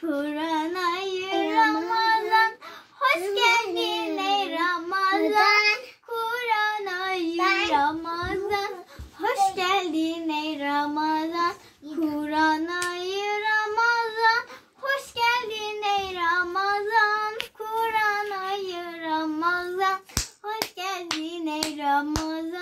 Kur'an ayı Ramazan Hoş geldin ey Ramazan Kur'an ayı Ramazan Hoş geldin ey Ramazan Kur'an ayı Ramazan Hoş geldin ey Ramazan Kur'an ayı Ramazan Hoş geldin ey Ramazan